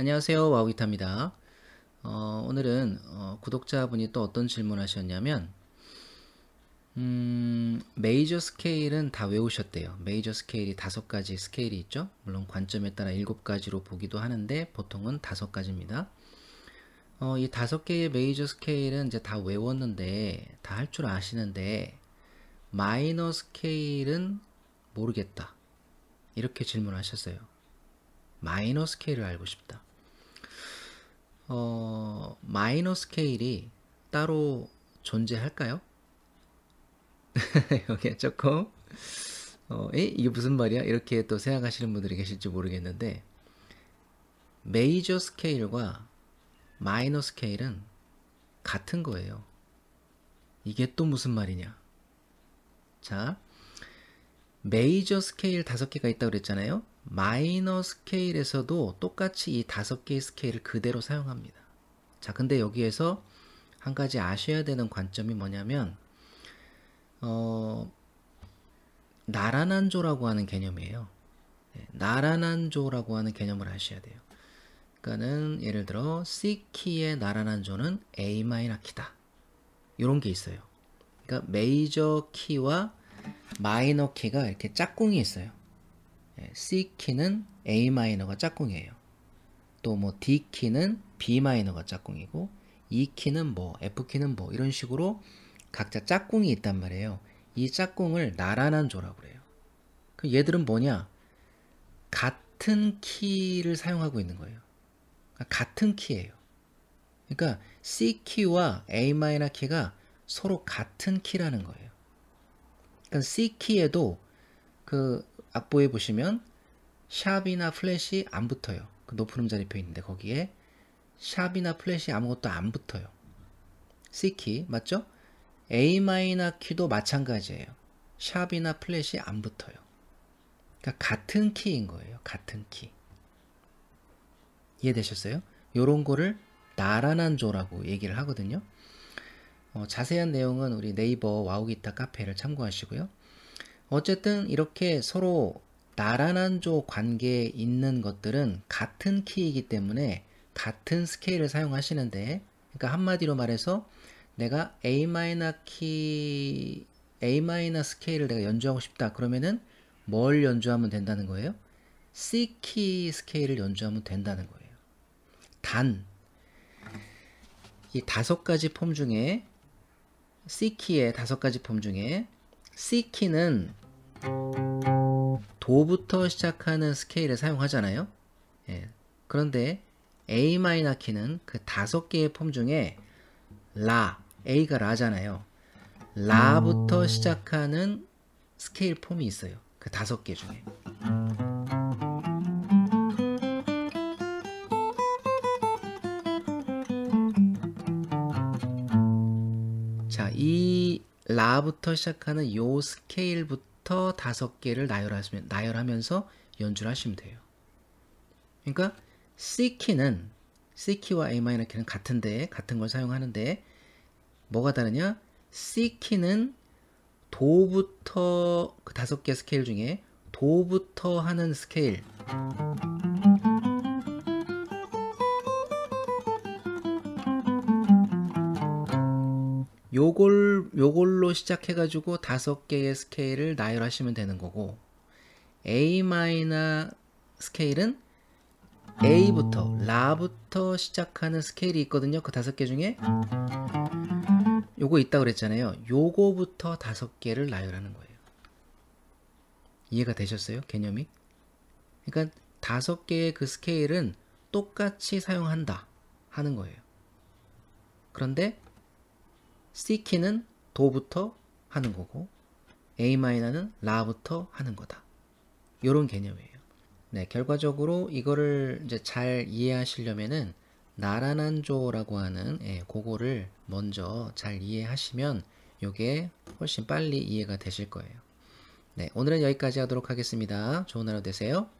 안녕하세요 와우기타입니다 어, 오늘은 어, 구독자분이 또 어떤 질문 하셨냐면 음, 메이저 스케일은 다 외우셨대요 메이저 스케일이 다섯 가지 스케일이 있죠 물론 관점에 따라 일곱 가지로 보기도 하는데 보통은 다섯 가지입니다 어, 이 다섯 개의 메이저 스케일은 이제 다 외웠는데 다 할 줄 아시는데 마이너 스케일은 모르겠다 이렇게 질문하셨어요 마이너 스케일을 알고 싶다 어, 마이너 스케일이 따로 존재할까요? 여기 조금 어, 에? 이게 무슨 말이야? 이렇게 또 생각하시는 분들이 계실지 모르겠는데 메이저 스케일과 마이너 스케일은 같은 거예요. 이게 또 무슨 말이냐? 자, 메이저 스케일 5 개가 있다고 그랬잖아요. 마이너 스케일에서도 똑같이 이5 개의 스케일을 그대로 사용합니다. 자, 근데 여기에서 한 가지 아셔야 되는 관점이 뭐냐면, 어, 나란한조라고 하는 개념이에요. 네, 나란한조라고 하는 개념을 아셔야 돼요. 그러니까는 예를 들어 C키의 나란한조는 A마이너 키다. 이런 게 있어요. 그러니까 메이저 키와 마이너 키가 이렇게 짝꿍이 있어요. 예, C 키는 A 마이너가 짝꿍이에요. 또 뭐 D 키는 B 마이너가 짝꿍이고 E 키는 뭐 F 키는 뭐 이런 식으로 각자 짝꿍이 있단 말이에요. 이 짝꿍을 나란한 조라고 그래요. 그 얘들은 뭐냐? 같은 키를 사용하고 있는 거예요. 그러니까 같은 키예요. 그러니까 C 키와 A 마이너 키가 서로 같은 키라는 거예요. 일단 그러니까 C키에도 그 악보에 보시면 샵이나 플랫이 안 붙어요. 그 높은 음자리표 있는데 거기에 샵이나 플랫이 아무것도 안 붙어요. C키 맞죠? A마이너 키도 마찬가지예요. 샵이나 플랫이 안 붙어요. 그러니까 같은 키인 거예요. 같은 키. 이해되셨어요? 요런 거를 나란한 조라고 얘기를 하거든요. 어, 자세한 내용은 우리 네이버 와우기타 카페를 참고하시고요. 어쨌든 이렇게 서로 나란한조 관계에 있는 것들은 같은 키이기 때문에 같은 스케일을 사용하시는데 그러니까 한마디로 말해서 내가 A 마이너 키 A 마이너 스케일을 내가 연주하고 싶다 그러면은 뭘 연주하면 된다는 거예요? C 키 스케일을 연주하면 된다는 거예요. 단 이 다섯 가지 폼 중에 C키의 다섯 가지 폼 중에 C키는 도부터 시작하는 스케일을 사용하잖아요. 예. 그런데 a 마이너 키는 그 다섯 개의 폼 중에 라, A가 라잖아요. 라부터 음. 시작하는 스케일 폼이 있어요. 그 다섯 개 중에. 자, 이 라부터 시작하는 요 스케일부터 다섯 개를 나열하시면, 나열하면서 연주를 하시면 돼요. 그러니까 C키는 C키와 A마이너키는 같은데 같은 걸 사용하는데 뭐가 다르냐? C키는 도부터 그 다섯 개 스케일 중에 도부터 하는 스케일 요걸 요걸로 시작해 가지고 다섯 개의 스케일을 나열하시면 되는 거고 A 마이너 스케일은 A부터 음. 라부터 시작하는 스케일이 있거든요. 그 다섯 개 중에 요거 있다 고 그랬잖아요. 요거부터 다섯 개를 나열하는 거예요. 이해가 되셨어요? 개념이? 그러니까 다섯 개의 그 스케일은 똑같이 사용한다 하는 거예요. 그런데 C키는 도부터 하는 거고 A마이너는 라부터 하는 거다. 요런 개념이에요. 네, 결과적으로 이거를 이제 잘 이해하시려면은 나란한조라고 하는 예, 그거를 먼저 잘 이해하시면 요게 훨씬 빨리 이해가 되실 거예요. 네, 오늘은 여기까지 하도록 하겠습니다. 좋은 하루 되세요.